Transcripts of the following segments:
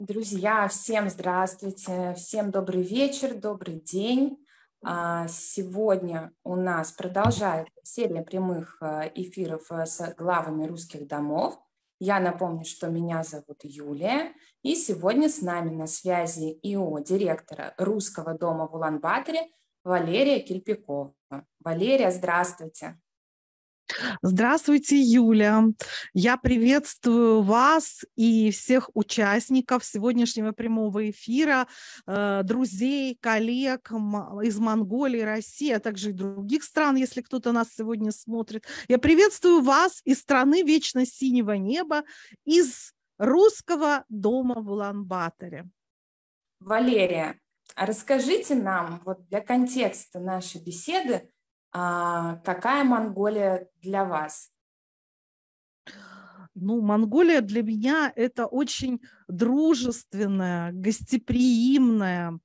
Друзья, всем здравствуйте, всем добрый вечер, добрый день. А, сегодня у нас продолжает серия прямых а, эфиров а, с главами русских домов. Я напомню, что меня зовут Юлия, и сегодня с нами на связи ИО директора Русского дома в Улан-Баторе Валерия Кирпикова. Валерия, здравствуйте. Здравствуйте, Юля. Я приветствую вас и всех участников сегодняшнего прямого эфира, э, друзей, коллег из Монголии, России, а также и других стран, если кто-то нас сегодня смотрит. Я приветствую вас из страны вечно синего неба, из русского дома в Улан-Баторе. Валерия, а расскажите нам вот для контекста нашей беседы, а, какая Монголия для вас? Ну, Монголия для меня это очень дружественная, гостеприимная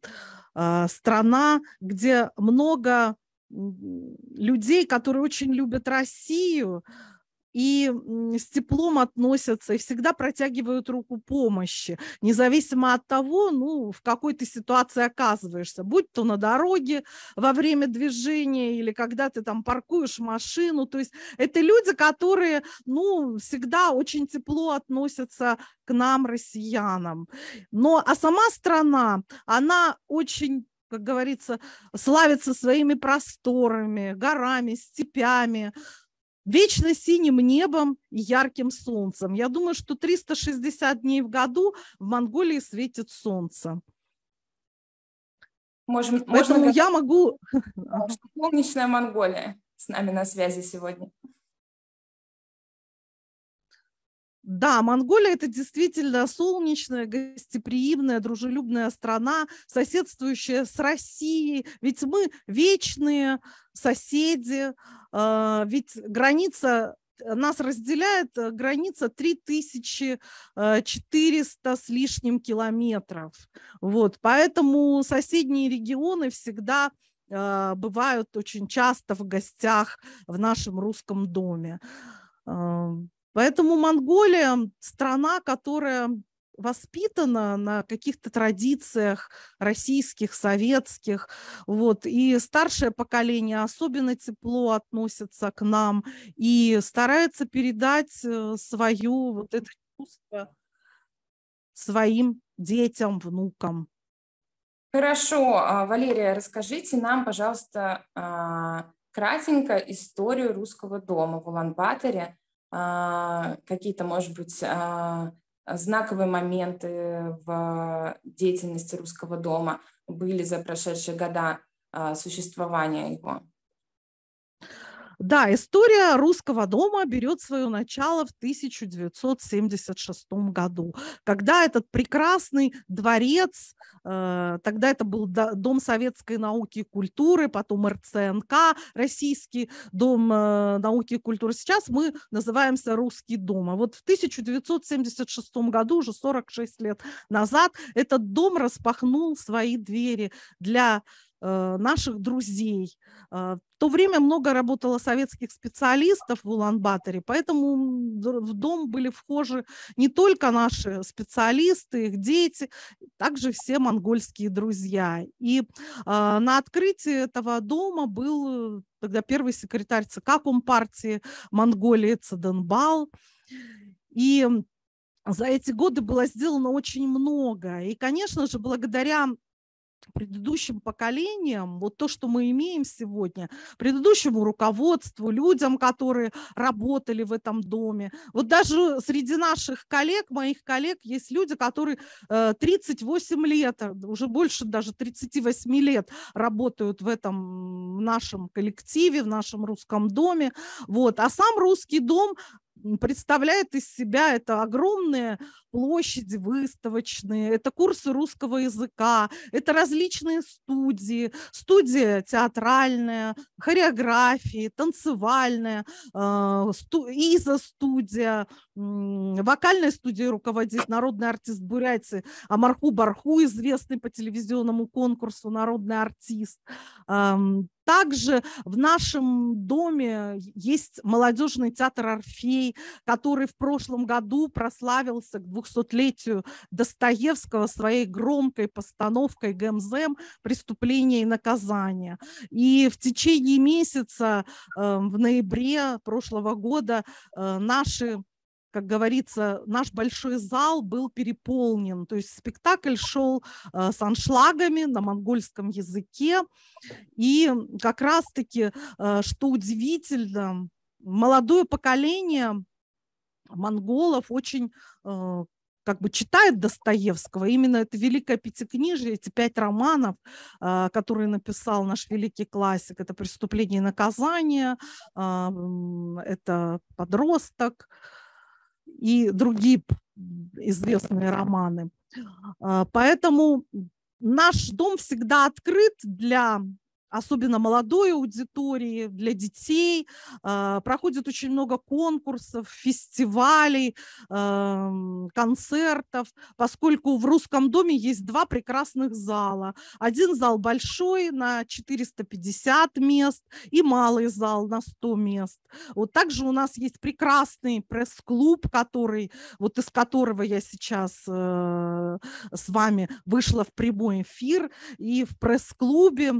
а, страна, где много людей, которые очень любят Россию, и с теплом относятся, и всегда протягивают руку помощи, независимо от того, ну, в какой ты ситуации оказываешься, будь то на дороге во время движения или когда ты там паркуешь машину, то есть это люди, которые, ну, всегда очень тепло относятся к нам, россиянам. Но, а сама страна, она очень как говорится, славится своими просторами, горами, степями, вечно синим небом и ярким солнцем. Я думаю, что 360 дней в году в Монголии светит солнце. Можем, Поэтому можно... я могу... Солнечная Монголия с нами на связи сегодня. Да, Монголия – это действительно солнечная, гостеприимная, дружелюбная страна, соседствующая с Россией. Ведь мы вечные соседи, а, ведь граница нас разделяет э, граница 3400 э, с лишним километров. Вот, поэтому соседние регионы всегда э, бывают очень часто в гостях в нашем русском доме. Поэтому Монголия – страна, которая воспитана на каких-то традициях российских, советских, вот, и старшее поколение особенно тепло относится к нам и старается передать э, свою вот это чувство своим детям, внукам. Хорошо, а, Валерия, расскажите нам, пожалуйста, а, кратенько историю русского дома в Улан-Баторе, а, какие-то, может быть, а, знаковые моменты в деятельности Русского дома были за прошедшие года а, существования его? Да, история русского дома берет свое начало в 1976 году, когда этот прекрасный дворец, э, тогда это был Дом советской науки и культуры, потом РЦНК, Российский дом э, науки и культуры. Сейчас мы называемся Русский дом. А вот в 1976 году, уже 46 лет назад, этот дом распахнул свои двери для Э, наших друзей. Э, в то время много работало советских специалистов в Улан-Баторе, поэтому в дом были вхожи не только наши специалисты, их дети, также все монгольские друзья. И э, на открытии этого дома был тогда первый секретарь ЦК Компартии Монголии Цеденбал. И за эти годы было сделано очень много. И, конечно же, благодаря предыдущим поколениям, вот то, что мы имеем сегодня, предыдущему руководству, людям, которые работали в этом доме. Вот даже среди наших коллег, моих коллег, есть люди, которые 38 э, лет, а, уже больше даже 38 лет работают в этом нашем коллективе, в нашем русском доме. Вот. А сам русский дом представляет из себя это огромные площади выставочные, это курсы русского языка, это различные студии, студия театральная, хореографии, танцевальная, э, сту, изо-студия, э, вокальной руководит народный артист Бурятии Амарху Барху, известный по телевизионному конкурсу «Народный артист». Также в нашем доме есть молодежный театр «Орфей», который в прошлом году прославился к 200-летию Достоевского своей громкой постановкой ГМЗМ «Преступление и наказание». И в течение месяца, э, в ноябре прошлого года, э, наши как говорится, наш большой зал был переполнен. То есть спектакль шел э, с аншлагами на монгольском языке. И как раз-таки, э, что удивительно, молодое поколение монголов очень э, как бы читает Достоевского. Именно это великое пятикнижие, эти пять романов, э, которые написал наш великий классик. Это «Преступление и наказание», это «Подросток», и другие известные романы. А, поэтому наш дом всегда открыт для особенно молодой аудитории, для детей. А, проходит очень много конкурсов, фестивалей, концертов, поскольку в Русском доме есть два прекрасных зала. Один зал большой на 450 мест и малый зал на 100 мест. Вот также у нас есть прекрасный пресс-клуб, который, вот из которого я сейчас э, с вами вышла в прямой эфир. И в пресс-клубе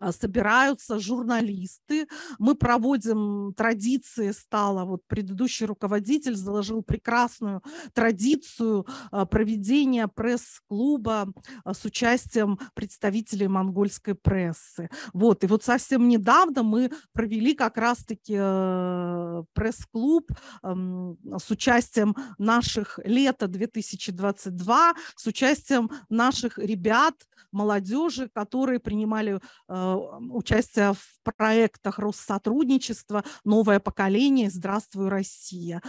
а, собираются журналисты. Мы проводим традиции, стало вот предыдущий руководитель заложил прекрасную традицию а, проведения пресс-клуба а, с участием представителей монгольской прессы. Вот, и вот совсем недавно мы провели как раз-таки э, пресс-клуб с участием наших лета 2022, с участием наших ребят, молодежи, которые принимали э, а, участие в проектах Россотрудничества «Новое поколение», «Здравствуй, Россия».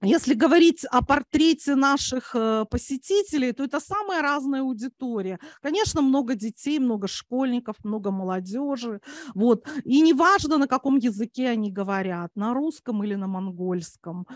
Если говорить о портрете наших э, посетителей, то это самая разная аудитория. Конечно, много детей, много школьников, много молодежи. Вот. И неважно, на каком языке они говорят, на русском или на монгольском.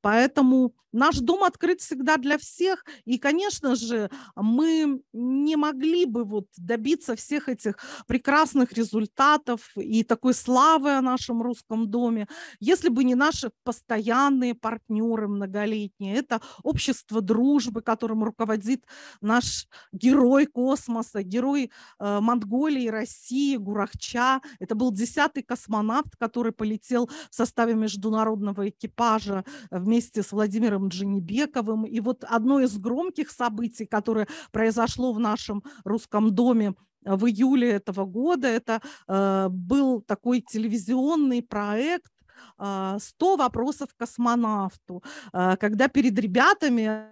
Поэтому наш дом открыт всегда для всех. И, конечно же, мы не могли бы вот добиться всех этих прекрасных результатов и такой славы о нашем русском доме, если бы не наши постоянные постоянные партнеры многолетние, это общество дружбы, которым руководит наш герой космоса, герой э, Монголии, России, Гурахча. Это был десятый космонавт, который полетел в составе международного экипажа вместе с Владимиром Дженебековым. И вот одно из громких событий, которое произошло в нашем русском доме э, в июле этого года, это э, был такой телевизионный проект 100 а, вопросов космонавту, а, когда перед ребятами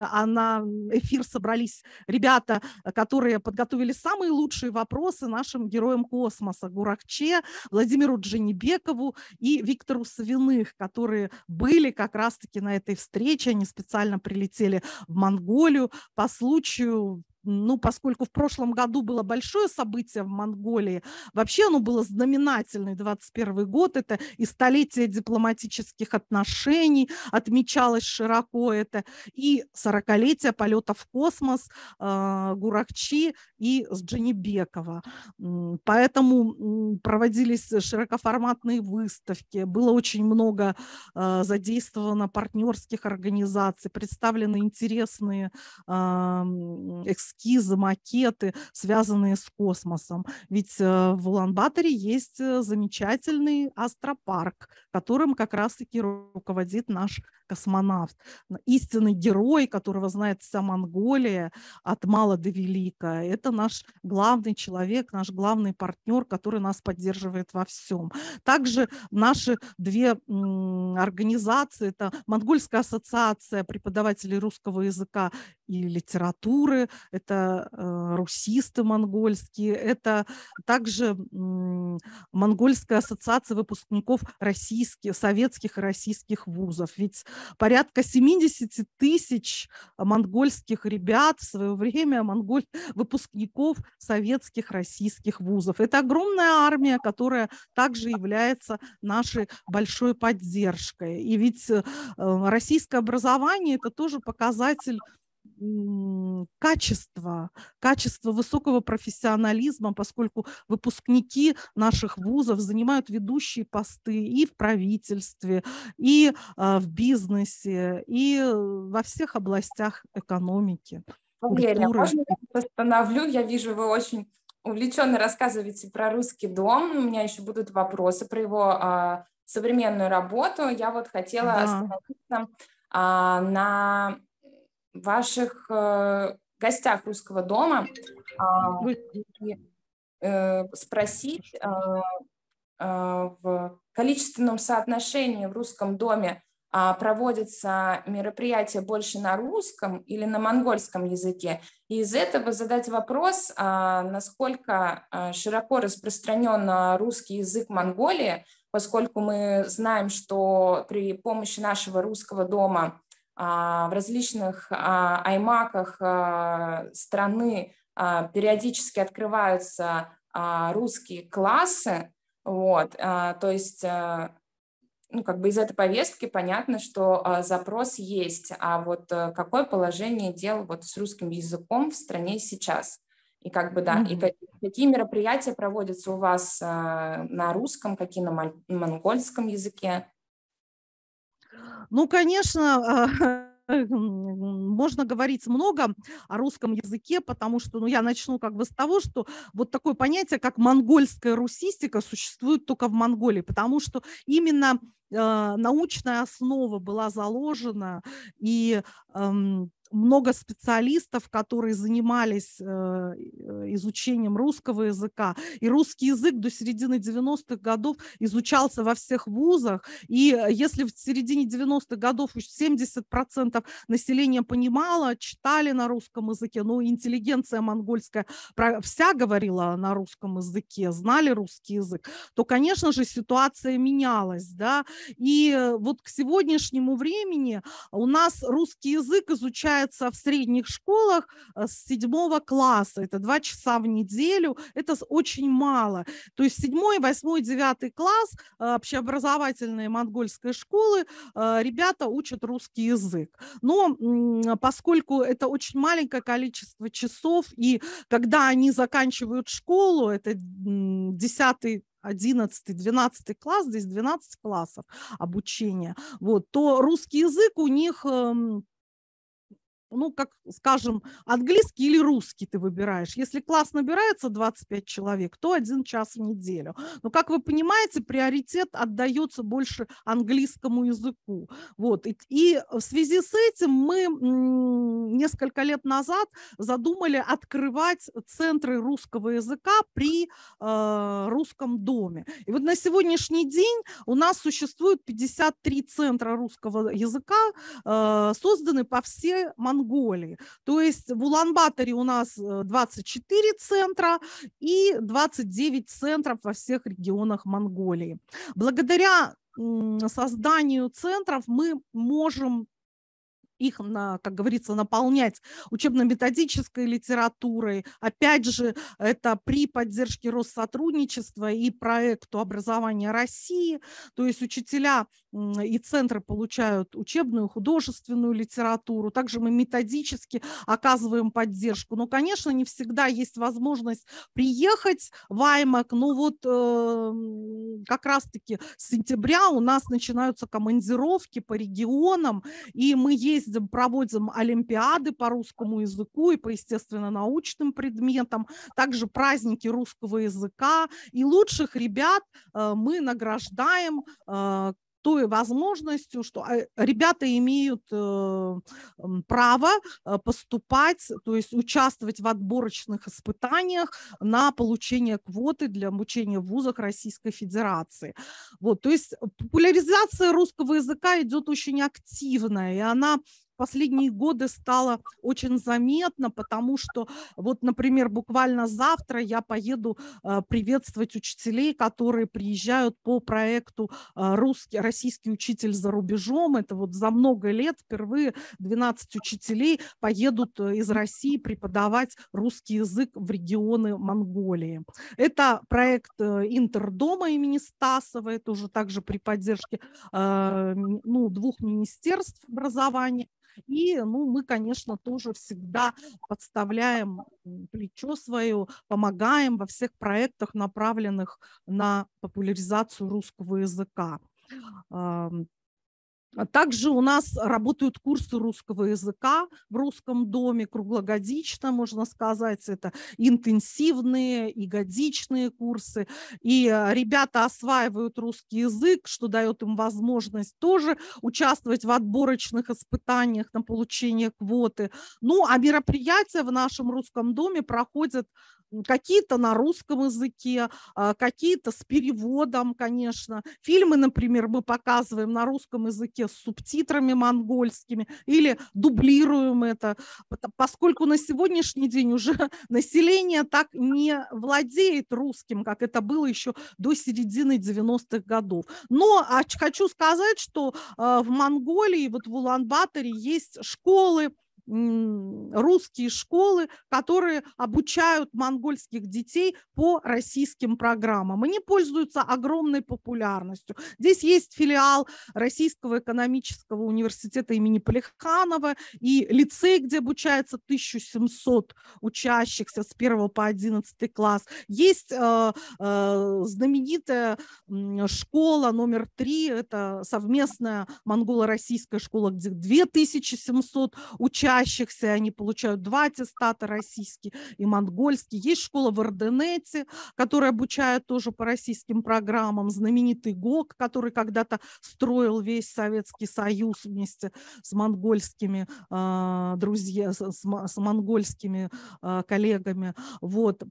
а на эфир собрались ребята, которые подготовили самые лучшие вопросы нашим героям космоса Гуракче, Владимиру Дженебекову и Виктору Савиных, которые были как раз-таки на этой встрече. Они специально прилетели в Монголию по случаю ну, поскольку в прошлом году было большое событие в Монголии, вообще оно было знаменательное, 21 год, это и столетие дипломатических отношений, отмечалось широко это, и 40-летие полета в космос э, Гуракчи и с Джанибекова. Поэтому проводились широкоформатные выставки, было очень много э, задействовано партнерских организаций, представлены интересные э, эксперты, эскизы, макеты, связанные с космосом. Ведь э, в Улан-Баторе есть э, замечательный астропарк, которым как раз-таки руководит наш космонавт, истинный герой, которого знает вся Монголия от мала до велика. Это наш главный человек, наш главный партнер, который нас поддерживает во всем. Также наши две организации, это Монгольская ассоциация преподавателей русского языка и литературы, это э, русисты монгольские, это также Монгольская ассоциация выпускников российских, советских и российских вузов. Ведь порядка 70 тысяч монгольских ребят в свое время, монголь, выпускников советских российских вузов. Это огромная армия, которая также является нашей большой поддержкой. И ведь э, э, российское образование – это тоже показатель качество, качество высокого профессионализма, поскольку выпускники наших вузов занимают ведущие посты и в правительстве, и а, в бизнесе, и э, во всех областях экономики. Валерия, а культуры. можно я Я вижу, вы очень увлеченно рассказываете про русский дом. У меня еще будут вопросы про его а, современную работу. Я вот хотела да. остановиться а, на ваших э, гостях русского дома а, э, спросить э, в количественном соотношении в русском доме а, проводятся мероприятия больше на русском или на монгольском языке. И из этого задать вопрос, а, насколько широко распространен русский язык Монголии, поскольку мы знаем, что при помощи нашего русского дома а, в различных а, аймаках а, страны периодически открываются русские классы, вот, то есть ну, как бы из этой повестки понятно, что запрос есть, а вот э, какое положение дел вот с русским языком в стране сейчас? И как бы, да, mm-hmm. и какие мероприятия проводятся у вас на русском, какие на монгольском языке? Ну, конечно, а, можно говорить много о русском языке, потому что, ну, я начну как бы с того, что вот такое понятие, как монгольская русистика, существует только в Монголии, потому что именно э, научная основа была заложена, и эм, много специалистов, которые занимались э, э, изучением русского языка. И русский язык до середины 90-х годов изучался во всех вузах. И э, если в середине 90-х годов уж 70% населения понимало, читали на русском языке, ну, интеллигенция монгольская вся говорила на русском языке, знали русский язык, то, конечно же, ситуация менялась. Да? И вот к сегодняшнему времени у нас русский язык изучает читается в средних школах э, с седьмого класса. Это два часа в неделю. Это очень мало. То есть седьмой, восьмой, девятый класс э, общеобразовательные монгольской школы э, ребята учат русский язык. Но поскольку это очень маленькое количество часов, и когда они заканчивают школу, это десятый 11, 12 класс, здесь 12 классов обучения, вот, то русский язык у них эм, ну, как, скажем, английский или русский ты выбираешь. Если класс набирается 25 человек, то один час в неделю. Но, как вы понимаете, приоритет отдается больше английскому языку. Вот. И, и в связи с этим мы несколько лет назад задумали открывать центры русского языка при э, русском доме. И вот на сегодняшний день у нас существует 53 центра русского языка, э, созданные по всей Монголии Монголии. То есть в Улан-Баторе у нас 24 э, центра и 29 центров во всех регионах Монголии. Благодаря созданию центров мы можем их, на, как говорится, наполнять учебно-методической литературой. Опять же, это при поддержке Россотрудничества и проекту образования России. То есть учителя и центры получают учебную, художественную литературу. Также мы методически оказываем поддержку. Но, конечно, не всегда есть возможность приехать в Аймак. Но вот э, как раз-таки с сентября у нас начинаются командировки по регионам, и мы ездим ездим, проводим олимпиады по русскому языку и по естественно-научным предметам, также праздники русского языка. И лучших ребят э, мы награждаем э, той возможностью, что э, ребята имеют э, право э, поступать, то есть участвовать в отборочных испытаниях на получение квоты для обучения в вузах Российской Федерации. Вот, то есть популяризация русского языка идет очень активно, и она последние годы стало очень заметно, потому что вот, например, буквально завтра я поеду а, приветствовать учителей, которые приезжают по проекту а, «Русский, «Российский учитель за рубежом». Это вот за много лет впервые 12 учителей поедут э, из России преподавать русский язык в регионы Монголии. Это проект э, Интердома имени Стасова, это уже также при поддержке а, ну, двух министерств образования и ну, мы, конечно, тоже всегда подставляем плечо свое, помогаем во всех проектах, направленных на популяризацию русского языка. Также у нас работают курсы русского языка в русском доме круглогодично, можно сказать, это интенсивные и годичные курсы. И э, ребята осваивают русский язык, что дает им возможность тоже участвовать в отборочных испытаниях на получение квоты. Ну, а мероприятия в нашем русском доме проходят какие-то на русском языке, а, какие-то с переводом, конечно. Фильмы, например, мы показываем на русском языке с субтитрами монгольскими или дублируем это, поскольку на сегодняшний день уже население так не владеет русским, как это было еще до середины 90-х годов. Но хочу сказать, что а, в Монголии, вот в Улан-Баторе есть школы, русские школы, которые обучают монгольских детей по российским программам. Они пользуются огромной популярностью. Здесь есть филиал Российского экономического университета имени Плеханова и лицей, где обучается 1700 учащихся с 1 по 11 класс. Есть э, э, знаменитая школа номер 3, это совместная монголо-российская школа, где 2700 учащихся учащихся они получают два аттестата, российский и монгольский. Есть школа в Орденете, которая обучает тоже по российским программам. Знаменитый ГОК, который когда-то строил весь Советский Союз вместе с монгольскими э, друзья, с, с монгольскими э, коллегами. Вот.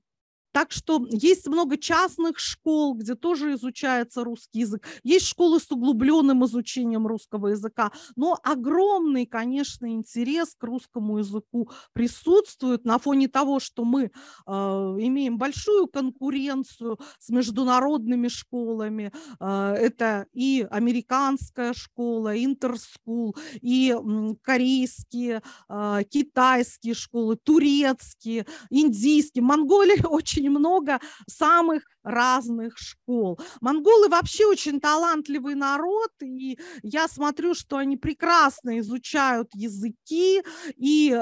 Так что есть много частных школ, где тоже изучается русский язык. Есть школы с углубленным изучением русского языка. Но огромный, конечно, интерес к русскому языку присутствует на фоне того, что мы э, имеем большую конкуренцию с международными школами. Э, это и американская школа, интерскул, и корейские, э, китайские школы, турецкие, индийские. Монголия очень очень много самых разных школ. Монголы вообще очень талантливый народ, и я смотрю, что они прекрасно изучают языки и э,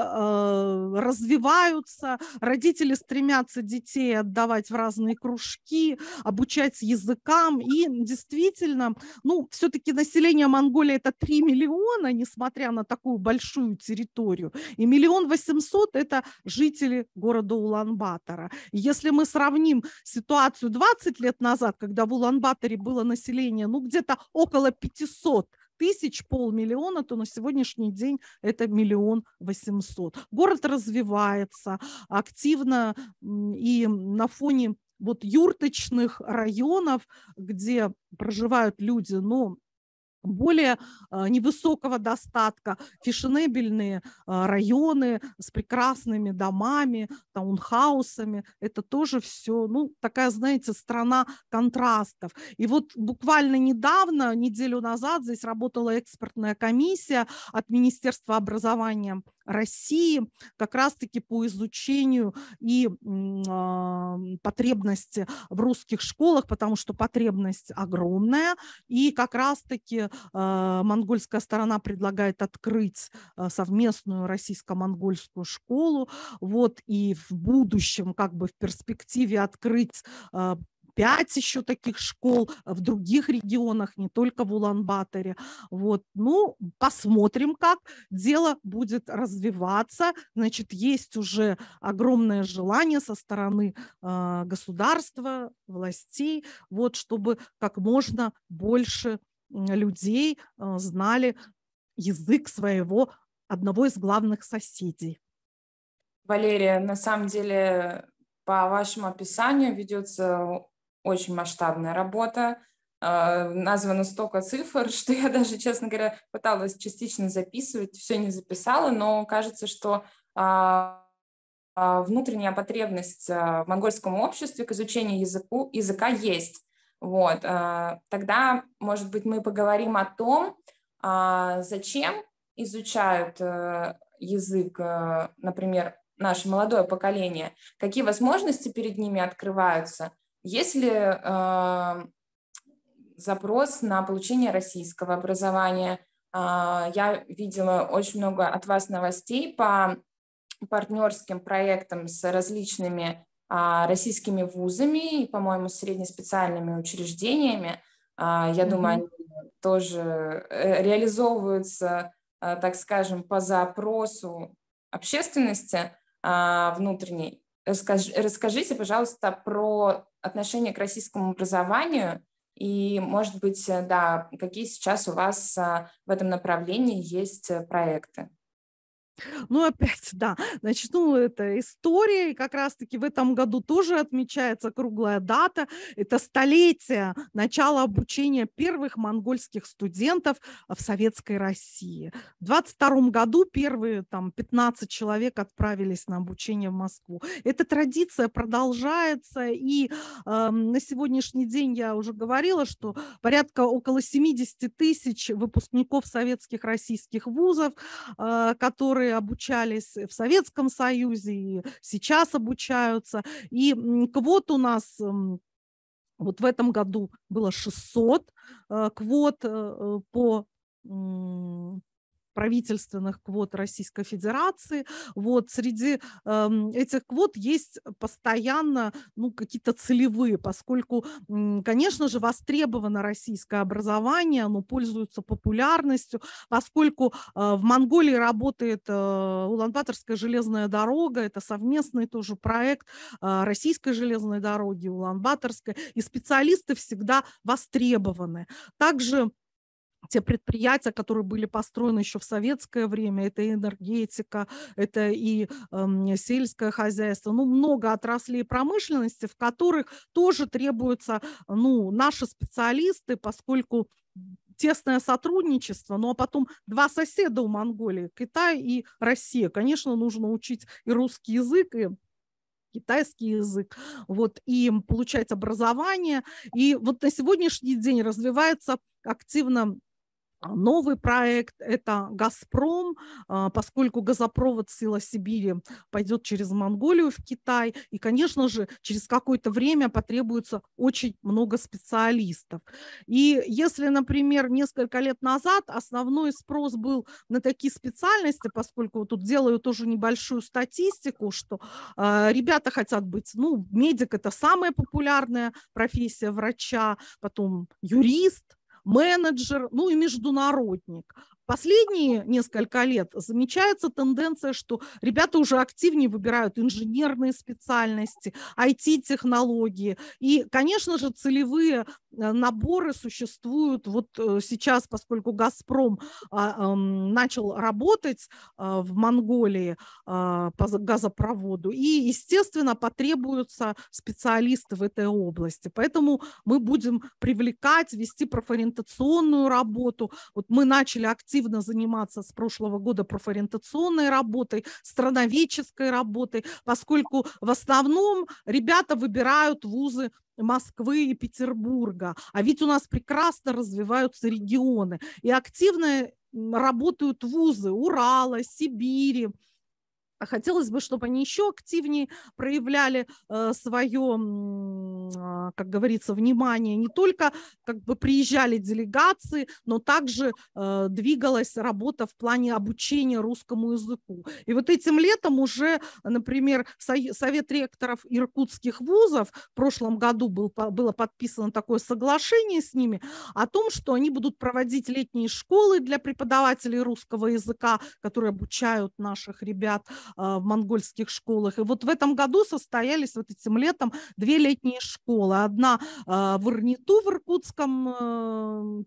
развиваются. Родители стремятся детей отдавать в разные кружки, обучать языкам. И действительно, ну, все-таки население Монголии это 3 миллиона, несмотря на такую большую территорию. И миллион восемьсот – это жители города Улан-Батора. Если мы сравним ситуацию 20 лет назад, когда в Улан-Баторе было население, ну, где-то около 500 тысяч, полмиллиона, то на сегодняшний день это миллион восемьсот. Город развивается активно и на фоне вот юрточных районов, где проживают люди, но более а, невысокого достатка, фешенебельные а, районы с прекрасными домами, таунхаусами. Это тоже все, ну, такая, знаете, страна контрастов. И вот буквально недавно, неделю назад, здесь работала экспертная комиссия от Министерства образования – России как раз-таки по изучению и а, потребности в русских школах, потому что потребность огромная, и как раз-таки а, монгольская сторона предлагает открыть а, совместную российско-монгольскую школу, вот, и в будущем, как бы в перспективе открыть пять еще таких школ а в других регионах, не только в Улан-Баторе. Вот, ну, посмотрим, как дело будет развиваться. Значит, есть уже огромное желание со стороны э, государства, властей, вот, чтобы как можно больше людей э, знали язык своего одного из главных соседей. Валерия, на самом деле по вашему описанию ведется очень масштабная работа, а, названо столько цифр, что я даже, честно говоря, пыталась частично записывать, все не записала, но кажется, что а, а, внутренняя потребность в монгольском обществе к изучению языку, языка есть. Вот. Тогда, может быть, мы поговорим о том, зачем изучают э, язык, э, например, наше молодое поколение, какие возможности перед ними открываются – если э, запрос на получение российского образования, э, я видела очень много от вас новостей по партнерским проектам с различными э, российскими вузами и, по-моему, среднеспециальными учреждениями. Э, я mm-hmm. думаю, они тоже э, реализовываются, э, так скажем, по запросу общественности э, внутренней. расскажите, пожалуйста, про отношение к российскому образованию и, может быть, э, да, какие сейчас у вас э, в этом направлении есть э, проекты? Ну, опять, да, значит, ну, это история, и как раз-таки в этом году тоже отмечается круглая дата, это столетие начала обучения первых монгольских студентов в Советской России. В 22 году первые там 15 человек отправились на обучение в Москву. Эта традиция продолжается, и э, на сегодняшний день я уже говорила, что порядка около 70 тысяч выпускников советских российских вузов, э, которые которые обучались в Советском Союзе и сейчас обучаются. И квот у нас эм, вот в этом году было 600 э, квот э, э, по правительственных квот Российской Федерации. Вот среди эм, этих квот есть постоянно ну, какие-то целевые, поскольку, конечно же, востребовано российское образование, оно пользуется популярностью, поскольку э, в Монголии работает э, Улан-Баторская железная дорога, это совместный тоже проект э, российской железной дороги, Улан-Баторской, и специалисты всегда востребованы. Также те предприятия, которые были построены еще в советское время, это и энергетика, это и э, сельское хозяйство, ну, много отраслей промышленности, в которых тоже требуются, ну, наши специалисты, поскольку тесное сотрудничество, ну а потом два соседа у Монголии, Китай и Россия. Конечно, нужно учить и русский язык, и китайский язык, вот, и получать образование. И вот на сегодняшний день развивается активно а, новый проект – это «Газпром», а, поскольку газопровод «Сила Сибири» пойдет через Монголию в Китай. И, конечно же, через какое-то время потребуется очень много специалистов. И если, например, несколько лет назад основной спрос был на такие специальности, поскольку вот тут делаю тоже небольшую статистику, что а, ребята хотят быть, ну, медик – это самая популярная профессия врача, потом юрист, менеджер, ну и международник. Последние несколько лет замечается тенденция, что ребята уже активнее выбирают инженерные специальности, IT-технологии. И, конечно же, целевые э, наборы существуют вот э, сейчас, поскольку «Газпром» а, эм, начал работать а, в Монголии а, по газопроводу. И, естественно, потребуются специалисты в этой области. Поэтому мы будем привлекать, вести профориентационную работу. Вот мы начали активно активно заниматься с прошлого года профориентационной работой, страноведческой работой, поскольку в основном ребята выбирают вузы Москвы и Петербурга. А ведь у нас прекрасно развиваются регионы. И активно работают вузы Урала, Сибири, а хотелось бы, чтобы они еще активнее проявляли э, свое, э, а, как говорится, внимание. Не только как бы приезжали делегации, но также э, двигалась работа в плане обучения русскому языку. И вот этим летом уже, например, Совет ректоров иркутских вузов в прошлом году был, было подписано такое соглашение с ними о том, что они будут проводить летние школы для преподавателей русского языка, которые обучают наших ребят – а, в монгольских школах. И вот в этом году состоялись вот этим летом две летние школы. Одна а, в Ирниту в Иркутском эм,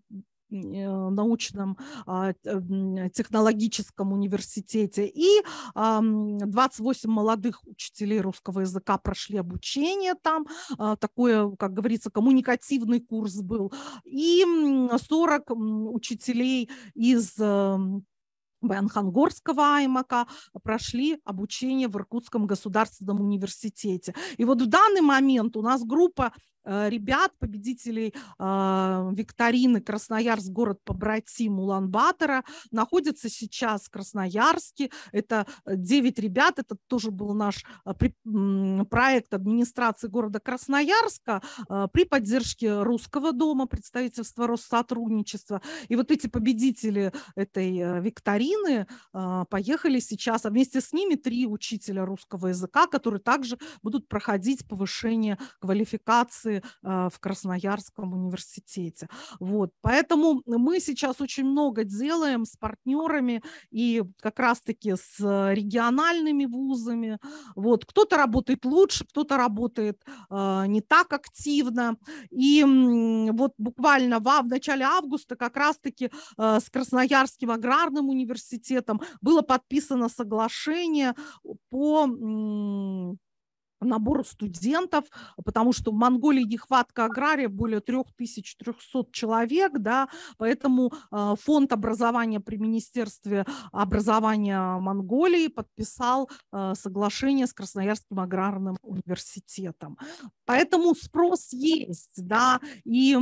э, научном а, технологическом университете. И 28 молодых учителей русского языка прошли обучение там. Такое, как говорится, коммуникативный курс был. И 40 учителей из эм, Баянхангорского аймака, прошли обучение в Иркутском государственном университете. И вот в данный момент у нас группа Э, ребят, победителей э, викторины Красноярск, город побратим Улан-Батора, находится сейчас в Красноярске. Это 9 э, ребят, это тоже был наш э, проект администрации города Красноярска э, при поддержке Русского дома, представительства Россотрудничества. И вот эти победители этой викторины э, поехали сейчас, а вместе с ними три учителя русского языка, которые также будут проходить повышение квалификации лекции а, в Красноярском университете. Вот. Поэтому мы сейчас очень много делаем с партнерами и как раз-таки с а, региональными вузами. Вот. Кто-то работает лучше, кто-то работает а, не так активно. И вот буквально в начале августа как раз-таки с Красноярским аграрным университетом было подписано соглашение по набора студентов, потому что в Монголии нехватка агрария более 3300 человек, да, поэтому а, фонд образования при Министерстве образования Монголии подписал а, соглашение с Красноярским аграрным университетом. Поэтому спрос есть, да, и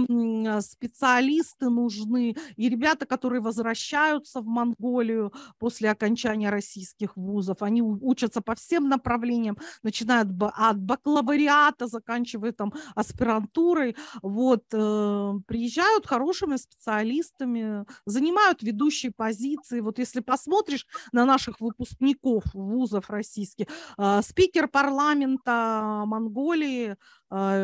специалисты нужны, и ребята, которые возвращаются в Монголию после окончания российских вузов, они учатся по всем направлениям, начинают от бакалавриата, заканчивая там аспирантурой, вот, э, приезжают хорошими специалистами, занимают ведущие позиции. Вот если посмотришь на наших выпускников вузов российских, э, спикер парламента Монголии а,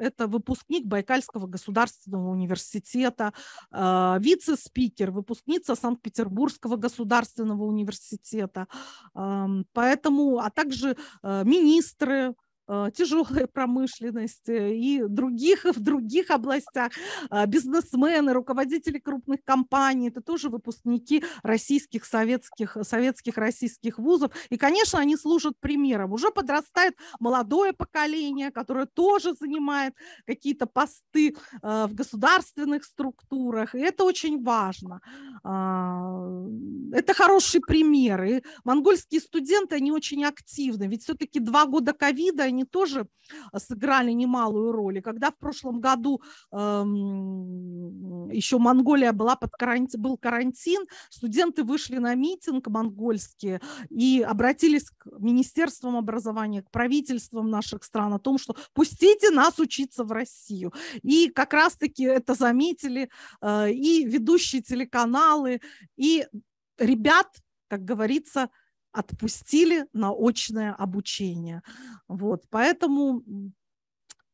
э, это выпускник Байкальского государственного университета, а, вице-спикер, выпускница Санкт-Петербургского государственного университета. Поэтому, а также э, министры, Э, тяжелой промышленности и других в других областях, а, бизнесмены, руководители крупных компаний, это тоже выпускники российских, советских, советских российских вузов. И, конечно, они служат примером. Уже подрастает молодое поколение, которое тоже занимает какие-то посты э, в государственных структурах. И это очень важно. А, это хорошие примеры монгольские студенты, они очень активны. Ведь все-таки два года ковида они тоже а, сыграли немалую роль. И когда в прошлом году эм, еще Монголия была под карантин, был карантин, студенты вышли на митинг монгольские и обратились к Министерствам образования, к правительствам наших стран о том, что пустите нас учиться в Россию. И как раз-таки это заметили э, и ведущие телеканалы, и ребят, как говорится, отпустили на очное обучение. Вот, поэтому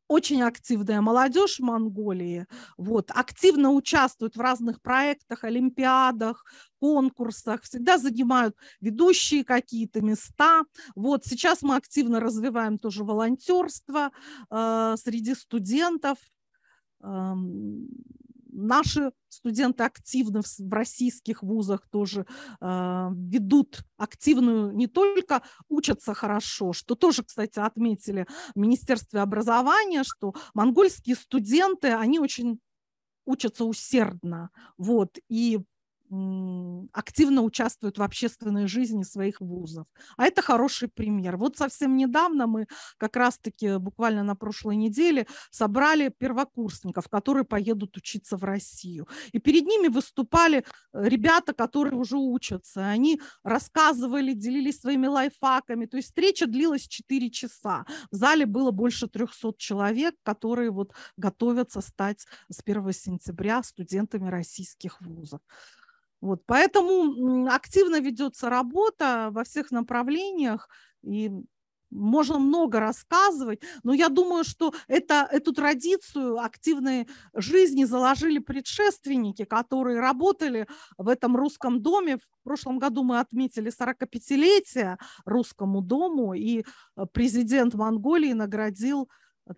очень активная молодежь в Монголии, вот, активно участвует в разных проектах, олимпиадах, конкурсах, всегда занимают ведущие какие-то места. Вот сейчас мы активно развиваем тоже волонтерство э, среди студентов. Э, наши студенты активно в российских вузах тоже э, ведут активную, не только учатся хорошо, что тоже, кстати, отметили в Министерстве образования, что монгольские студенты, они очень учатся усердно, вот, и активно участвуют в общественной жизни своих вузов. А это хороший пример. Вот совсем недавно мы как раз-таки буквально на прошлой неделе собрали первокурсников, которые поедут учиться в Россию. И перед ними выступали э, ребята, которые уже учатся. Они рассказывали, делились своими лайфхаками. То есть встреча длилась 4 часа. В зале было больше 300 человек, которые вот готовятся стать с 1 сентября студентами российских вузов. Вот, поэтому активно ведется работа во всех направлениях, и можно много рассказывать, но я думаю, что это, эту традицию активной жизни заложили предшественники, которые работали в этом русском доме. В прошлом году мы отметили 45-летие русскому дому, и э, президент Монголии наградил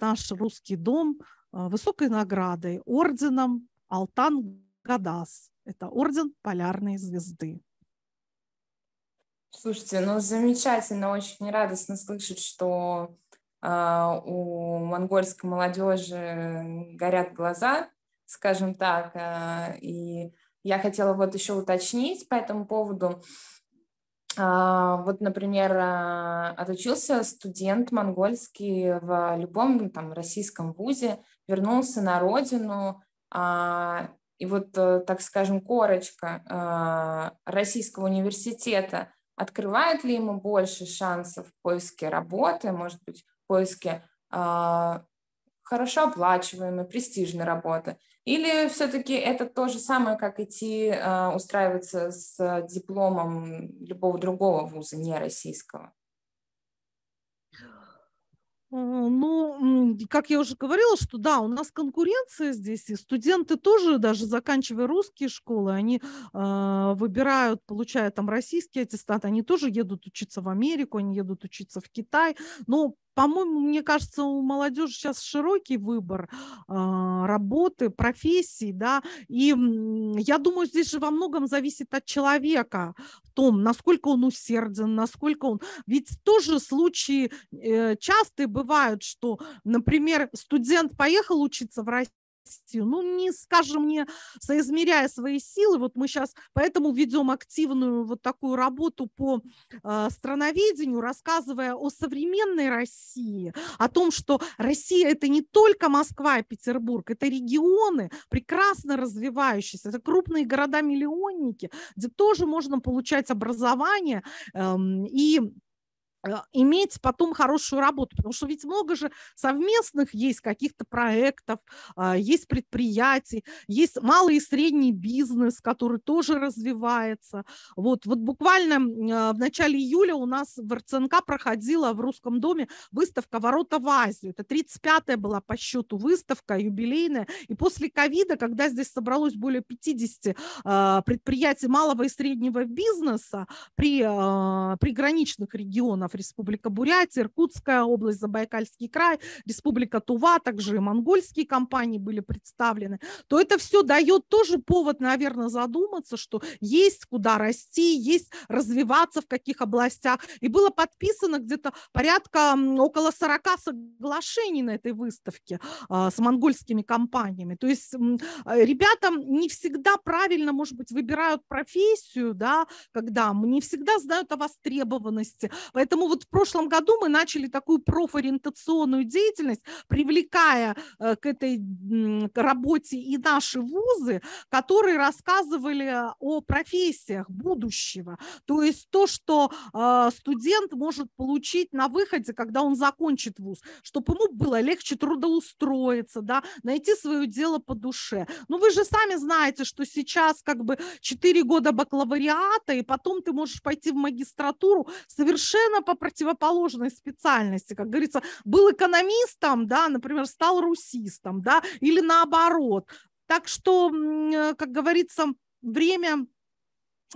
наш русский дом э, высокой наградой, орденом Алтан Гадас. Это орден полярной звезды. Слушайте, ну замечательно, очень радостно слышать, что э, у монгольской молодежи горят глаза, скажем так. Э, и я хотела вот еще уточнить по этому поводу. А, вот, например, отучился студент монгольский в любом там российском вузе, вернулся на родину, и вот, э, так скажем, корочка э, российского университета открывает ли ему больше шансов в поиске работы, может быть, в поиске э, хорошо оплачиваемой, престижной работы? Или все-таки это то же самое, как идти устраиваться с дипломом любого другого вуза, не российского? Э, ну, как я уже говорила, что да, у нас конкуренция здесь, и студенты тоже, даже заканчивая русские школы, они э, выбирают, получая там российские аттестаты, они тоже едут учиться в Америку, они едут учиться в Китай, но по-моему, мне кажется, у молодежи сейчас широкий выбор а, работы, профессий, да, и я думаю, здесь же во многом зависит от человека, в том, насколько он усерден, насколько он... Ведь тоже случаи э, частые бывают, что, например, студент поехал учиться в Россию, ну, не, скажем, мне, соизмеряя свои силы, вот мы сейчас поэтому ведем активную вот такую работу по э, страноведению, рассказывая о современной России, о том, что Россия – это не только Москва и Петербург, это регионы, прекрасно развивающиеся, это крупные города-миллионники, где тоже можно получать образование э, и Э, иметь потом хорошую работу, потому что ведь много же совместных есть каких-то проектов, а, есть предприятий, есть малый и средний бизнес, который тоже развивается. Вот, вот буквально э, в начале июля у нас в РЦНК проходила в Русском доме выставка «Ворота в Азию». Это 35-я была по счету выставка, юбилейная. И после ковида, когда здесь собралось более 50 а, предприятий малого и среднего бизнеса при а, приграничных регионов, регионов, Республика Бурятия, Иркутская область, Забайкальский край, Республика Тува, также и монгольские компании были представлены, то это все дает тоже повод, наверное, задуматься, что есть куда расти, есть развиваться в каких областях. И было подписано где-то порядка около 40 соглашений на этой выставке а, с монгольскими компаниями. То есть а, ребята не всегда правильно, может быть, выбирают профессию, да, когда не всегда знают о востребованности. Поэтому Поэтому вот в прошлом году мы начали такую профориентационную деятельность, привлекая э, к этой работе и наши вузы, которые рассказывали э, о профессиях будущего. То есть то, что э, студент может получить на выходе, когда он закончит вуз, чтобы ему было легче трудоустроиться, да, найти свое дело по душе. Но ну, вы же сами знаете, что сейчас как бы 4 года бакалавриата, и потом ты можешь пойти в магистратуру совершенно по по противоположной специальности, как говорится, был экономистом, да, например, стал русистом, да, или наоборот. Так что, э, как говорится, время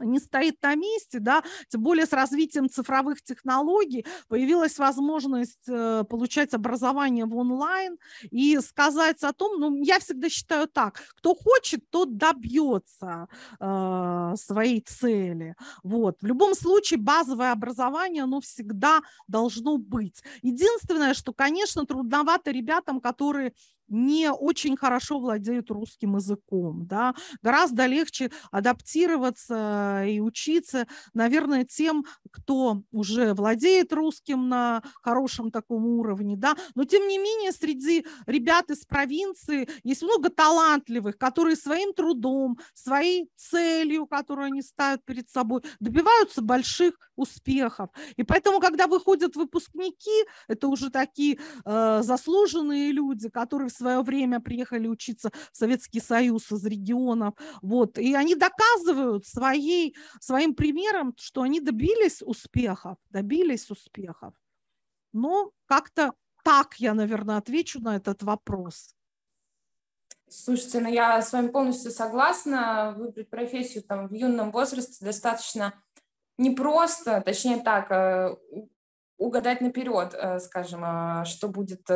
не стоит на месте, да, тем более с развитием цифровых технологий появилась возможность э, получать образование в онлайн и сказать о том, ну, я всегда считаю так, кто хочет, тот добьется э, своей цели, вот. В любом случае базовое образование, оно всегда должно быть. Единственное, что, конечно, трудновато ребятам, которые не очень хорошо владеют русским языком, да, гораздо легче адаптироваться и учиться, наверное, тем, кто уже владеет русским на хорошем таком уровне, да, но тем не менее среди ребят из провинции есть много талантливых, которые своим трудом, своей целью, которую они ставят перед собой, добиваются больших успехов, и поэтому, когда выходят выпускники, это уже такие э, заслуженные люди, которые в свое время приехали учиться в Советский Союз из регионов. Вот. И они доказывают своей, своим примером, что они добились успехов, добились успехов. Но как-то так я, наверное, отвечу на этот вопрос. Слушайте, ну я с вами полностью согласна. Выбрать профессию там в юном возрасте достаточно непросто, точнее так, э, угадать наперед, э, скажем, э, что будет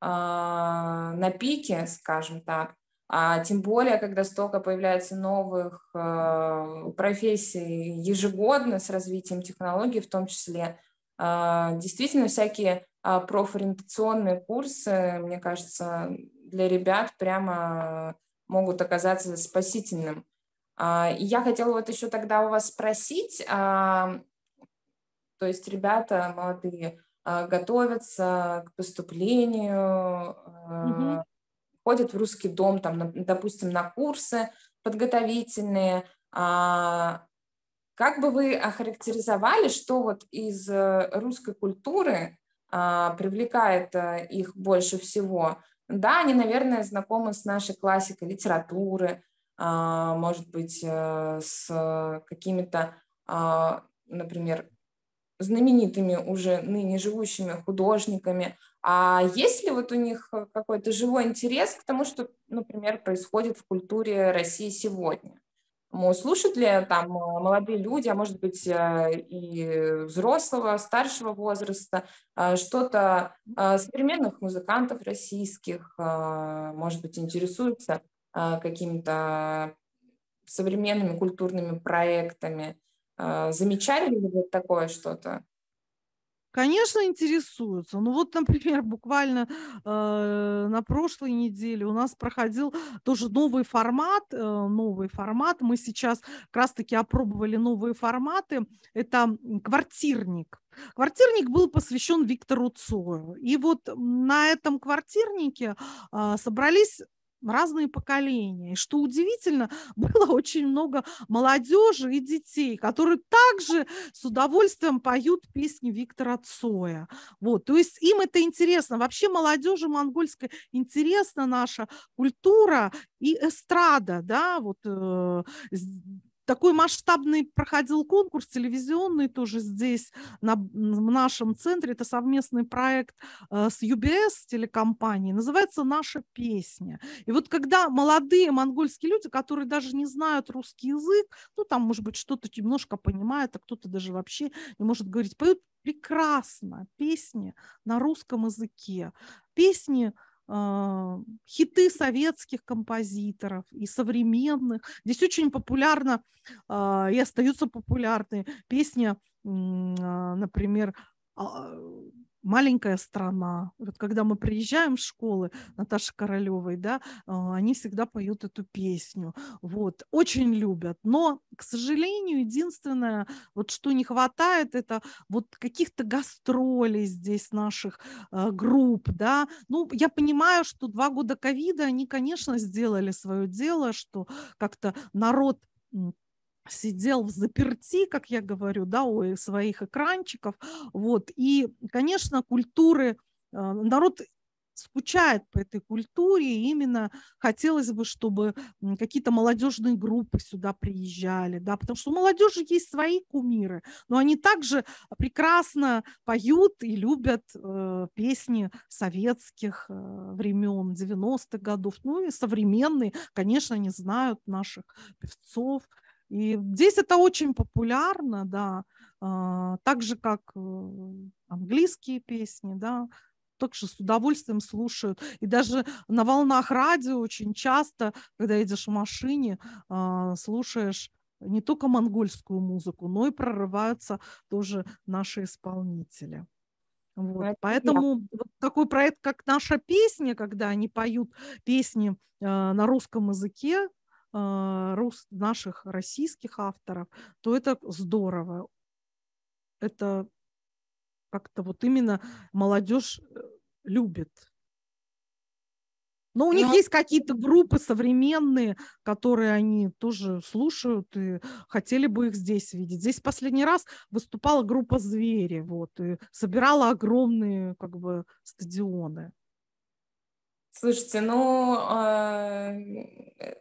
а, на пике, скажем так, а тем более, когда столько появляется новых а, профессий ежегодно с развитием технологий, в том числе, а, действительно всякие профориентационные курсы, мне кажется, для ребят прямо могут оказаться спасительным. Я хотела вот еще тогда у вас спросить, то есть ребята молодые, а, готовятся к поступлению, угу. ходят в русский дом, там, допустим, на курсы подготовительные. А, как бы вы охарактеризовали, что вот из э, русской культуры привлекает э, их больше всего? Да, они, наверное, знакомы с нашей классикой литературы, может быть, э, с какими-то, например, знаменитыми уже ныне живущими художниками. А есть ли вот у них э, какой-то живой интерес к тому, что, например, происходит в культуре России сегодня? Слушают ли там э, молодые люди, а может быть э, и взрослого, старшего возраста, что-то современных музыкантов российских, может быть, интересуются какими-то современными культурными проектами? А, замечали ли вы такое что-то? Конечно, интересуются. Ну вот, например, буквально э, на прошлой неделе у нас проходил тоже новый формат, э, новый формат. Мы сейчас как раз-таки опробовали новые форматы. Это квартирник. Квартирник был посвящен Виктору Цою. И вот на этом квартирнике э, собрались разные поколения. И что удивительно, было очень много молодежи и детей, которые также с удовольствием поют песни Виктора Цоя. Вот, то есть им это интересно. Вообще молодежи монгольской интересна наша культура и эстрада, да, вот э, такой масштабный проходил конкурс телевизионный тоже здесь, на, в нашем центре. Это совместный проект э, с UBS телекомпанией. Называется «Наша песня». И вот когда молодые монгольские люди, которые даже не знают русский язык, ну там, может быть, что-то немножко понимают, а кто-то даже вообще не может говорить, поют прекрасно песни на русском языке. Песни – а, хиты советских композиторов и современных. Здесь очень популярно а, и остаются популярные песни, а, например, маленькая страна. Вот когда мы приезжаем в школы Наташи Королевой, да, а, они всегда поют эту песню. Вот, очень любят. Но, к сожалению, единственное, вот что не хватает, это вот каких-то гастролей здесь наших а, групп, да. Ну, я понимаю, что два года ковида, они, конечно, сделали свое дело, что как-то народ сидел в заперти, как я говорю, да, у своих экранчиков. Вот. И, конечно, культуры, а, народ скучает по этой культуре, и именно хотелось бы, чтобы какие-то молодежные группы сюда приезжали, да, потому что у молодежи есть свои кумиры, но они также прекрасно поют и любят э, песни советских э, времен, 90-х годов, ну и современные, конечно, они знают наших певцов, и здесь это очень популярно, да, а, так же, как э, английские песни, да, также с удовольствием слушают. И даже на волнах радио очень часто, когда едешь в машине, а, слушаешь не только монгольскую музыку, но и прорываются тоже наши исполнители. Вот. Поэтому вот такой проект, как наша песня, когда они поют песни э, на русском языке, а, рус, наших российских авторов, то это здорово. Это как-то вот именно молодежь э, любит. Но у них ну, а есть какие-то группы современные, которые они тоже слушают и хотели бы их здесь видеть. Здесь последний раз выступала группа «Звери», вот, и собирала огромные как бы стадионы. Слушайте, ну, а,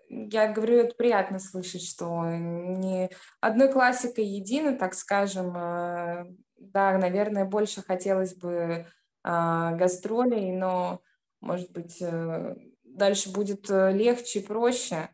я говорю, это приятно слышать, что не одной классикой едино, так скажем. А, да, наверное, больше хотелось бы а, гастролей, но, может быть, э, дальше будет э, легче и проще.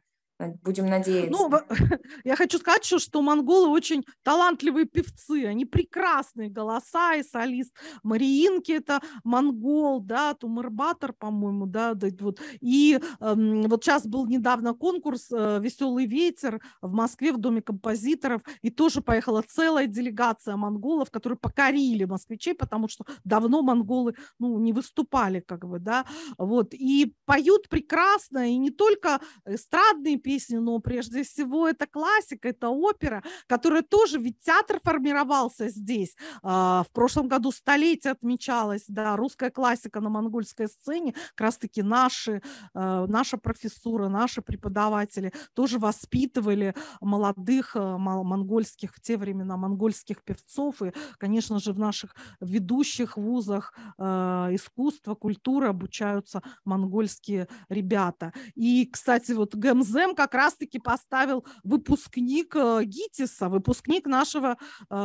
Будем надеяться. Ну, я хочу сказать, что, что монголы очень талантливые певцы, они прекрасные голоса, и солист Мариинки это монгол, да, Тумарбатор, по-моему, да, да вот. И э, вот сейчас был недавно конкурс э, «Веселый ветер» в Москве в Доме композиторов, и тоже поехала целая делегация монголов, которые покорили москвичей, потому что давно монголы, ну, не выступали, как бы, да, вот, и поют прекрасно, и не только эстрадные песни, песни, но прежде всего это классика, это опера, которая тоже, ведь театр формировался здесь. А, в прошлом году столетие отмечалось, да, русская классика на монгольской сцене, как раз-таки наши, э, наша профессура, наши преподаватели тоже воспитывали молодых э, монгольских в те времена монгольских певцов и, конечно же, в наших ведущих вузах э, искусства, культуры обучаются монгольские ребята. И, кстати, вот ГМЗМ как раз-таки поставил выпускник э, ГИТИСа, выпускник нашего э,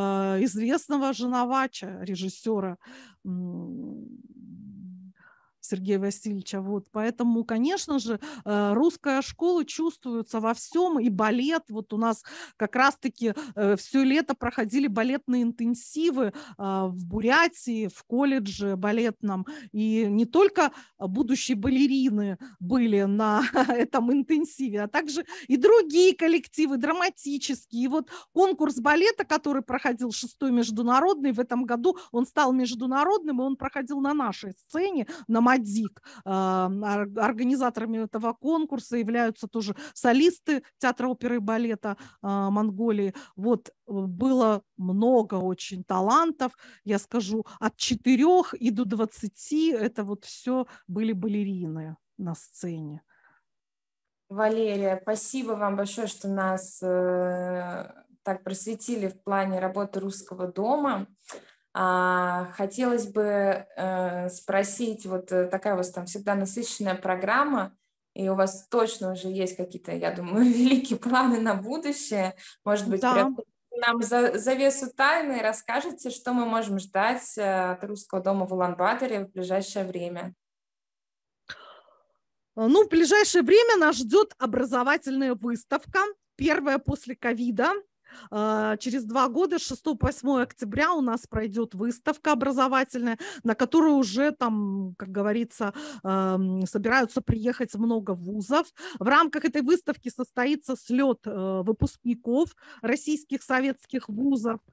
известного Женовача, режиссера Сергея Васильевича. Вот. Поэтому, конечно же, э, русская школа чувствуется во всем, и балет. Вот у нас как раз-таки э, все лето проходили балетные интенсивы а, в Бурятии, в колледже балетном. И не только будущие балерины были на этом интенсиве, а также и другие коллективы драматические. И вот конкурс балета, который проходил шестой международный в этом году, он стал международным, и он проходил на нашей сцене, на моей. АДИК. Организаторами этого конкурса являются тоже солисты театра оперы и балета а, Монголии. Вот э, было много очень талантов, я скажу, от 4 и до 20, это вот все были балерины на сцене. Валерия, спасибо вам большое, что нас э, так просветили в плане работы русского дома. А, хотелось бы э, спросить, вот э, такая у вас там всегда насыщенная программа, и у вас точно уже есть какие-то, я думаю, великие планы на будущее. Может быть, да. нам за завесу тайны расскажете, что мы можем ждать э, от Русского дома в Улан-Баторе в ближайшее время? Ну, в ближайшее время нас ждет образовательная выставка, первая после ковида – а, через два года, с 6 8 октября у нас пройдет выставка образовательная, на которую уже там, как говорится, собираются приехать много вузов. В рамках этой выставки состоится слет э, выпускников российских советских вузов –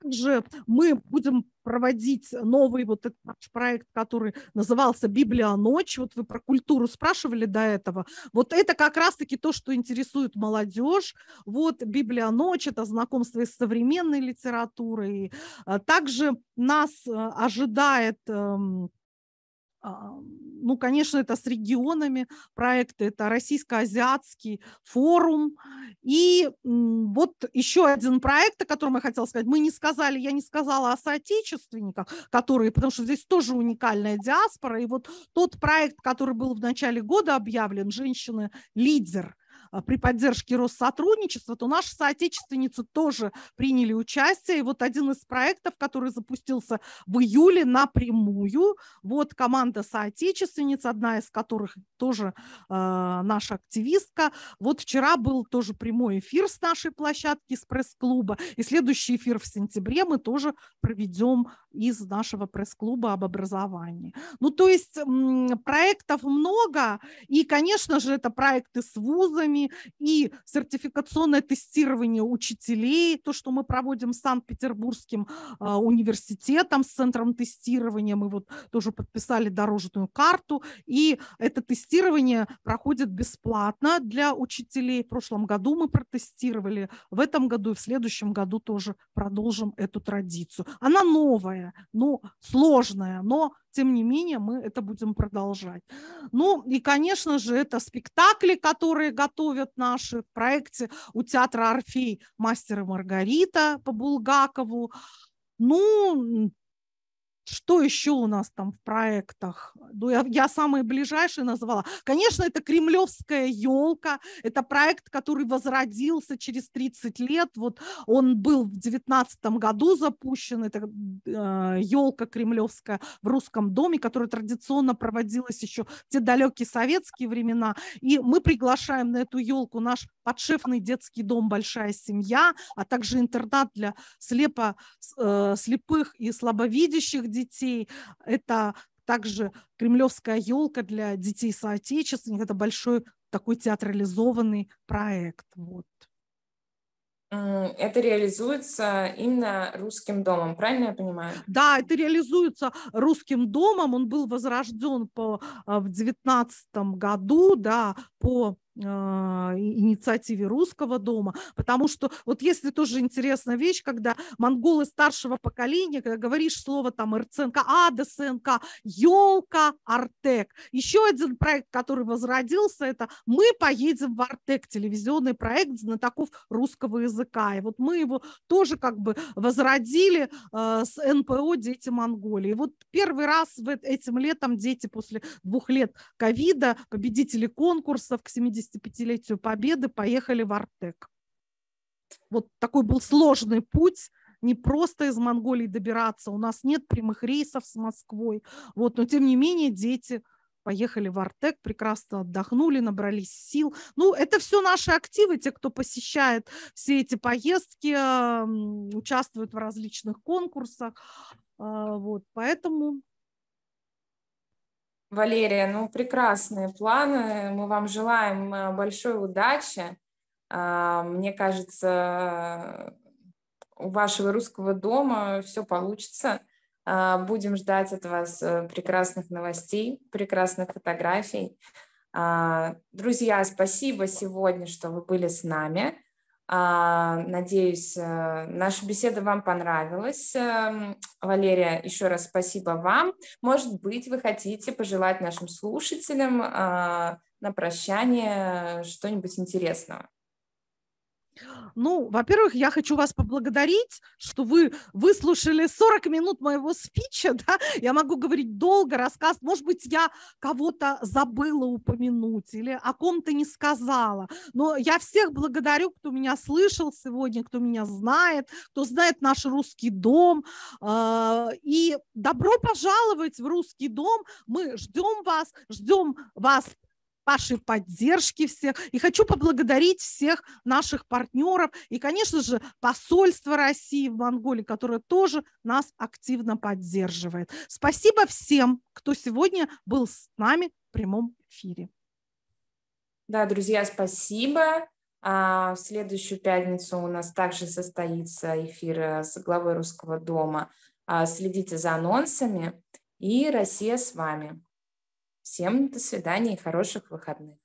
также мы будем проводить новый вот этот наш проект, который назывался «Библия ночь». Вот вы про культуру спрашивали до этого. Вот это как раз-таки то, что интересует молодежь. Вот «Библия ночь» – это знакомство с современной литературой. Также нас э, ожидает эм, а, ну, конечно, это с регионами проекты, это Российско-Азиатский форум. И вот еще один проект, о котором я хотела сказать. Мы не сказали, я не сказала о соотечественниках, которые, потому что здесь тоже уникальная диаспора. И вот тот проект, который был в начале года объявлен, «Женщины-лидер», а, при поддержке Россотрудничества, то наши соотечественницы тоже приняли участие. И вот один из проектов, который запустился в июле напрямую, вот команда соотечественниц, одна из которых тоже э, наша активистка. Вот вчера был тоже прямой эфир с нашей площадки, с пресс-клуба. И следующий эфир в сентябре мы тоже проведем из нашего пресс-клуба об образовании. Ну, то есть проектов много, и, конечно же, это проекты с вузами, программе, и сертификационное тестирование учителей, то, что мы проводим с Санкт-Петербургским а, университетом, с центром тестирования, мы вот тоже подписали дорожную карту, и это тестирование проходит бесплатно для учителей. В прошлом году мы протестировали, в этом году и в следующем году тоже продолжим эту традицию. Она новая, но сложная, но тем не менее мы это будем продолжать. Ну и, конечно же, это спектакли, которые готовы готовят наши проекты у театра Орфей «Мастер и Маргарита» по Булгакову. Ну, что еще у нас там в проектах? Ну, я, я самые ближайшие назвала. Конечно, это Кремлевская елка. Это проект, который возродился через 30 лет. Вот он был в 2019 году запущен. Это э, а, елка кремлевская в русском доме, которая традиционно проводилась еще в те далекие советские времена. И мы приглашаем на эту елку наш подшефный детский дом «Большая семья», а также интернат для слепо, э, слепых и слабовидящих детей детей, это также кремлевская елка для детей соотечественников. Это большой такой театрализованный проект. Вот. Это реализуется именно русским домом, правильно я понимаю? Да, это реализуется русским домом. Он был возрожден по, а, в девятнадцатом году, да, по а, инициативе русского дома, потому что вот если тоже интересная вещь, когда монголы старшего поколения, когда говоришь слово там РЦНК, А, ДСНК, елка, Артек. Еще один проект, который возродился, это «Мы поедем в Артек», телевизионный проект знатоков русского языка. И вот мы его тоже как бы возродили э, с НПО «Дети Монголии». И вот первый раз в, этим летом дети после двух лет ковида, победители конкурсов к 70 75-летию Победы поехали в Артек. Вот такой был сложный путь, не просто из Монголии добираться, у нас нет прямых рейсов с Москвой. Вот, но тем не менее дети поехали в Артек, прекрасно отдохнули, набрались сил. Ну, это все наши активы, те, кто посещает все эти поездки, участвуют в различных конкурсах. А, вот, поэтому Валерия, ну прекрасные планы. Мы вам желаем э, большой удачи. А, мне кажется, у вашего русского дома все получится. А, будем ждать от вас э, прекрасных новостей, прекрасных фотографий. А, друзья, спасибо сегодня, что вы были с нами. А, надеюсь, э, наша беседа вам понравилась. Эм, Валерия, еще раз спасибо вам. Может быть, вы хотите пожелать нашим слушателям а, на прощание э, что-нибудь интересного? Ну, во-первых, я хочу вас поблагодарить, что вы выслушали 40 минут моего спича, да, я могу говорить долго, рассказ, может быть, я кого-то забыла упомянуть или о ком-то не сказала, но я всех благодарю, кто меня слышал сегодня, кто меня знает, кто знает наш русский дом, а, и добро пожаловать в русский дом, мы ждем вас, ждем вас вашей поддержки всех. И хочу поблагодарить всех наших партнеров и, конечно же, посольство России в Монголии, которое тоже нас активно поддерживает. Спасибо всем, кто сегодня был с нами в прямом эфире. Да, друзья, спасибо. А, в следующую пятницу у нас также состоится эфир э, с главой Русского дома. А, следите за анонсами. И Россия с вами. Всем до свидания и хороших выходных.